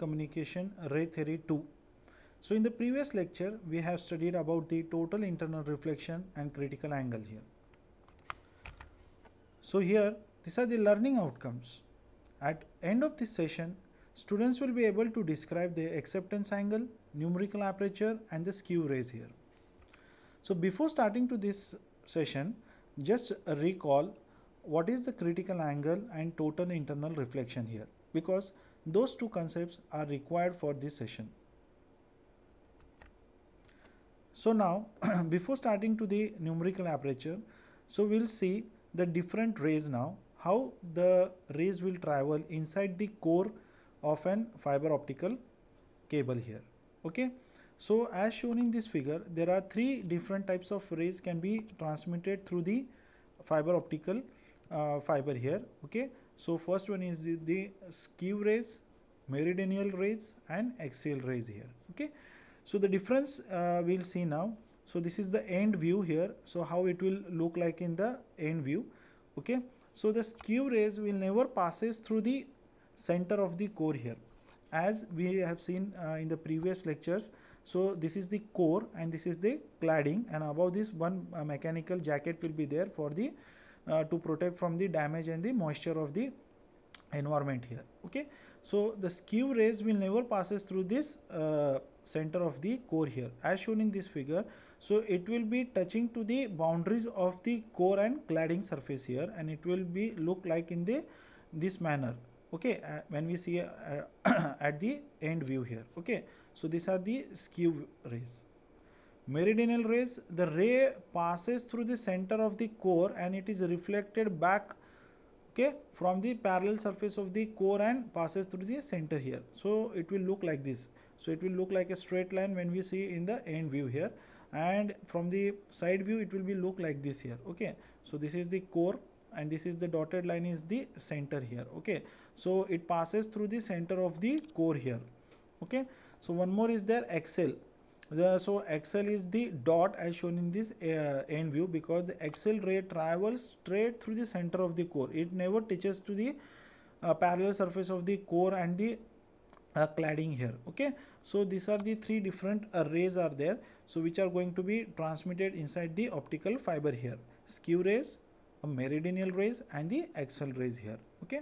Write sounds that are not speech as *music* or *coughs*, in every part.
communication ray theory 2 so in the previous lecture we have studied about the total internal reflection and critical angle here so here these are the learning outcomes at end of this session students will be able to describe the acceptance angle numerical aperture and the skew rays here so before starting to this session just recall what is the critical angle and total internal reflection here because those two concepts are required for this session. So now, *clears throat* before starting to the numerical aperture, so we'll see the different rays now, how the rays will travel inside the core of an fiber optical cable here, okay. So as shown in this figure, there are three different types of rays can be transmitted through the fiber optical uh, fiber here, okay. So first one is the, the skew rays, meridional rays and axial rays here. Okay. So the difference uh, we'll see now. So this is the end view here. So how it will look like in the end view. Okay. So the skew rays will never passes through the center of the core here as we have seen uh, in the previous lectures. So this is the core and this is the cladding and above this one uh, mechanical jacket will be there for the uh, to protect from the damage and the moisture of the environment here okay so the skew rays will never passes through this uh, center of the core here as shown in this figure so it will be touching to the boundaries of the core and cladding surface here and it will be look like in the this manner okay uh, when we see uh, *coughs* at the end view here okay so these are the skew rays Meridional rays, the ray passes through the center of the core and it is reflected back okay from the parallel surface of the core and passes through the center here. So it will look like this. So it will look like a straight line when we see in the end view here and from the side view it will be look like this here okay. So this is the core and this is the dotted line is the center here okay. So it passes through the center of the core here okay. So one more is there excel the, so axle is the dot as shown in this uh, end view because the axle ray travels straight through the center of the core. It never touches to the uh, parallel surface of the core and the uh, cladding here okay so these are the three different uh, rays are there so which are going to be transmitted inside the optical fiber here skew rays meridional rays and the axial rays here okay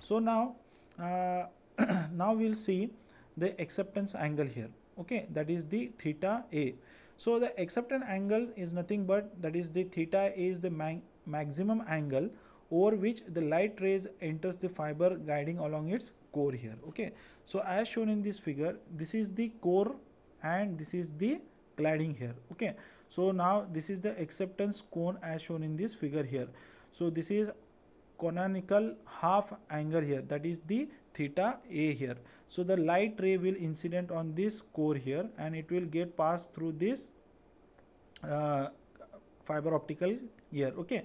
so now uh, *clears throat* now we'll see the acceptance angle here okay that is the theta a so the acceptance angle is nothing but that is the theta a is the ma maximum angle over which the light rays enters the fiber guiding along its core here okay so as shown in this figure this is the core and this is the cladding here okay so now this is the acceptance cone as shown in this figure here so this is Canonical half angle here that is the theta a here so the light ray will incident on this core here and it will get passed through this uh, fiber optical here okay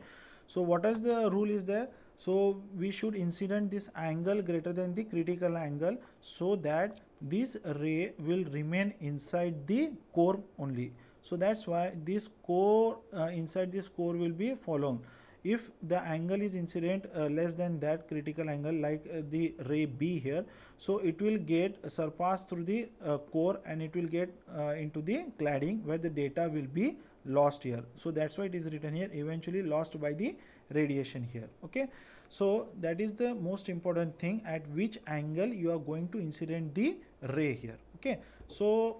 so what is the rule is there so we should incident this angle greater than the critical angle so that this ray will remain inside the core only so that's why this core uh, inside this core will be following if the angle is incident uh, less than that critical angle like uh, the ray b here so it will get surpassed through the uh, core and it will get uh, into the cladding where the data will be lost here so that's why it is written here eventually lost by the radiation here okay so that is the most important thing at which angle you are going to incident the ray here okay so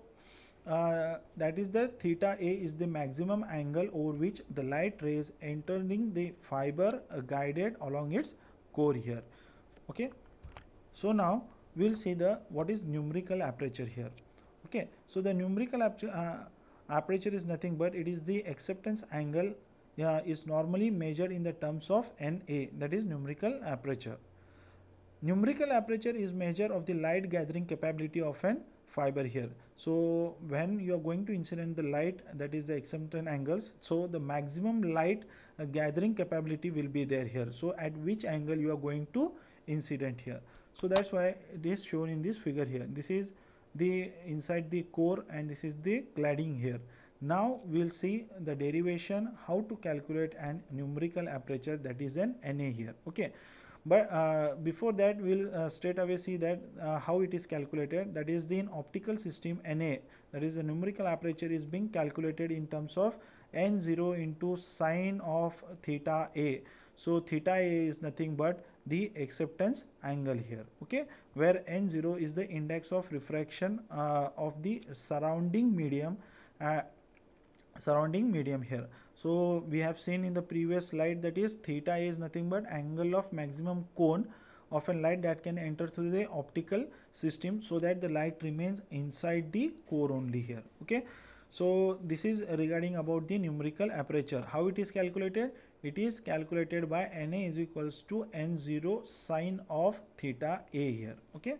uh, that is the theta a is the maximum angle over which the light rays entering the fiber uh, guided along its core here okay so now we'll see the what is numerical aperture here okay so the numerical aperture, uh, aperture is nothing but it is the acceptance angle is normally measured in the terms of na that is numerical aperture numerical aperture is measure of the light gathering capability of an fiber here so when you are going to incident the light that is the excipitant angles so the maximum light uh, gathering capability will be there here so at which angle you are going to incident here so that's why it is shown in this figure here this is the inside the core and this is the cladding here now we'll see the derivation how to calculate an numerical aperture that is an na here okay but uh, before that, we'll uh, straight away see that uh, how it is calculated. That is the optical system Na, that is the numerical aperture is being calculated in terms of n0 into sine of theta a. So theta a is nothing but the acceptance angle here, okay, where n0 is the index of refraction uh, of the surrounding medium uh, surrounding medium here so we have seen in the previous slide that is theta is nothing but angle of maximum cone of a light that can enter through the optical system so that the light remains inside the core only here okay so this is regarding about the numerical aperture how it is calculated it is calculated by na is equals to n0 sine of theta a here okay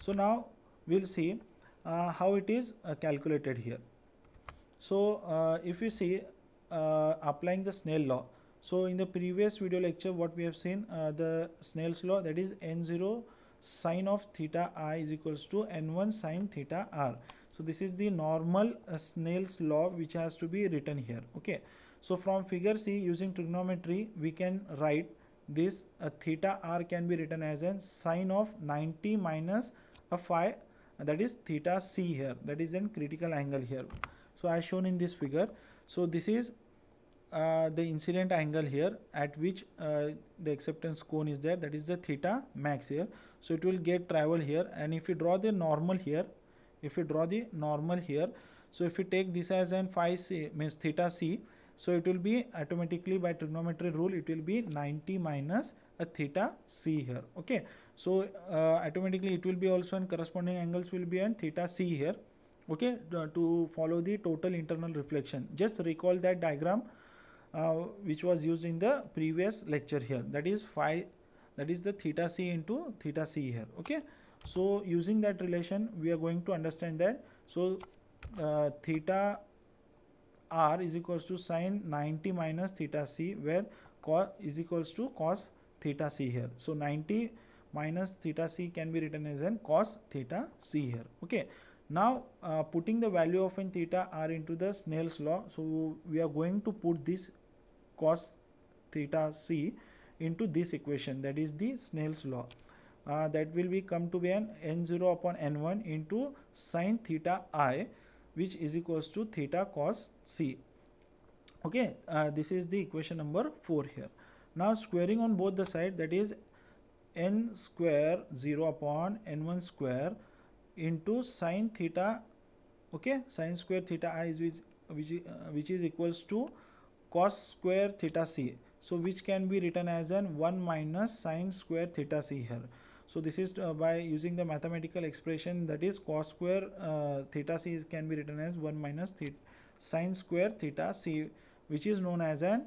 so now we'll see uh, how it is uh, calculated here so uh, if you see uh, applying the Snell law, so in the previous video lecture what we have seen uh, the Snell's law that is N0 sine of theta i is equals to n1 sine theta r. So this is the normal uh, Snell's law which has to be written here. Okay. So from figure C using trigonometry we can write this uh, theta r can be written as a sine of 90 minus a phi that is theta c here that is a critical angle here so as shown in this figure so this is uh, the incident angle here at which uh, the acceptance cone is there that is the theta max here so it will get travel here and if you draw the normal here if you draw the normal here so if you take this as an phi c means theta c so it will be automatically by trigonometry rule it will be 90 minus a theta c here okay so uh, automatically it will be also and corresponding angles will be an theta c here okay uh, to follow the total internal reflection just recall that diagram uh, which was used in the previous lecture here that is phi that is the theta c into theta c here okay so using that relation we are going to understand that so uh, theta r is equals to sine 90 minus theta c where cos is equals to cos theta c here so 90 minus theta c can be written as an cos theta c here okay now uh, putting the value of n theta r into the Snell's law. So we are going to put this cos theta c into this equation that is the Snell's law. Uh, that will be come to be an n0 upon n1 into sine theta i which is equals to theta cos c. Okay, uh, this is the equation number 4 here. Now squaring on both the side that is n square 0 upon n1 square into sine theta okay sine square theta i is which which, uh, which is equals to cos square theta c so which can be written as an 1 minus sine square theta c here so this is uh, by using the mathematical expression that is cos square uh, theta c is, can be written as 1 minus sine square theta c which is known as an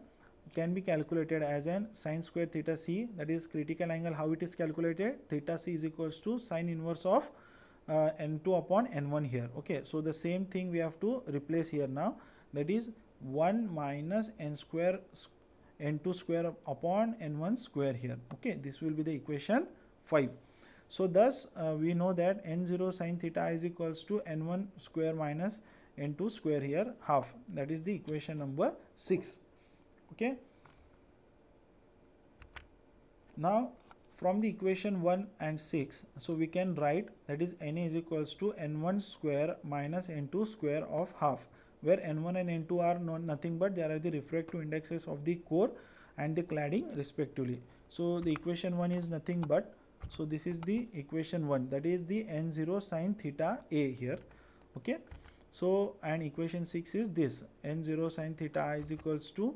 can be calculated as an sine square theta c that is critical angle how it is calculated theta c is equals to sine inverse of uh, n2 upon n1 here okay so the same thing we have to replace here now that is 1 minus n square n2 square upon n1 square here okay this will be the equation 5 so thus uh, we know that n0 sine theta is equals to n1 square minus n2 square here half that is the equation number 6 okay now from the equation 1 and 6 so we can write that is n is equals to n1 square minus n2 square of half where n1 and n2 are no, nothing but they are the refractive indexes of the core and the cladding respectively so the equation 1 is nothing but so this is the equation 1 that is the n0 sine theta a here okay so and equation 6 is this n0 sine theta i is equals to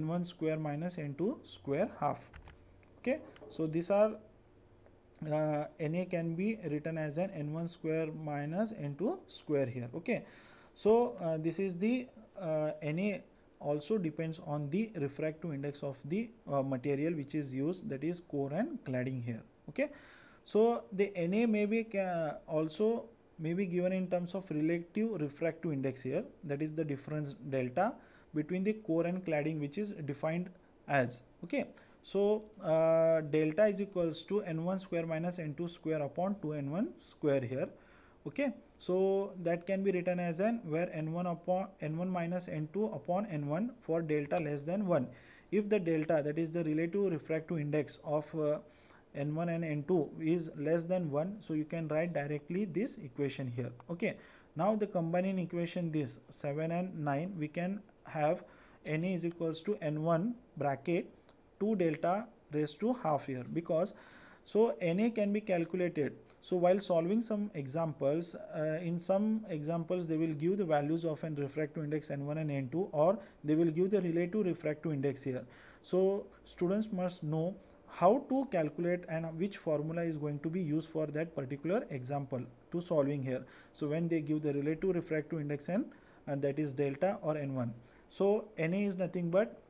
n1 square minus n2 square half okay so these are uh, Na can be written as an N1 square minus N2 square here. Okay. So uh, this is the uh, Na also depends on the refractive index of the uh, material which is used that is core and cladding here. Okay. So the Na may be uh, also may be given in terms of relative refractive index here that is the difference delta between the core and cladding which is defined as okay so uh, delta is equals to n1 square minus n2 square upon 2n1 square here. Okay, so that can be written as n where n1 upon n1 minus n2 upon n1 for delta less than 1. If the delta that is the relative refractive index of uh, n1 and n2 is less than 1 so you can write directly this equation here okay now the combining equation this 7 and 9 we can have n is equals to n1 bracket 2 delta raised to half here because so NA can be calculated. So while solving some examples, uh, in some examples they will give the values of an refractive index N1 and N2 or they will give the relative refractive index here. So students must know how to calculate and which formula is going to be used for that particular example to solving here. So when they give the relative refractive index N and that is delta or N1. So NA is nothing but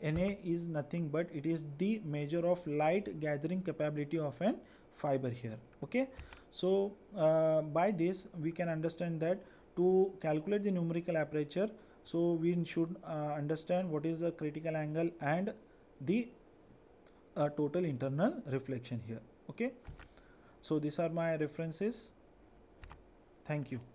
Na is nothing but it is the measure of light gathering capability of an fiber here okay so uh, by this we can understand that to calculate the numerical aperture so we should uh, understand what is the critical angle and the uh, total internal reflection here okay so these are my references thank you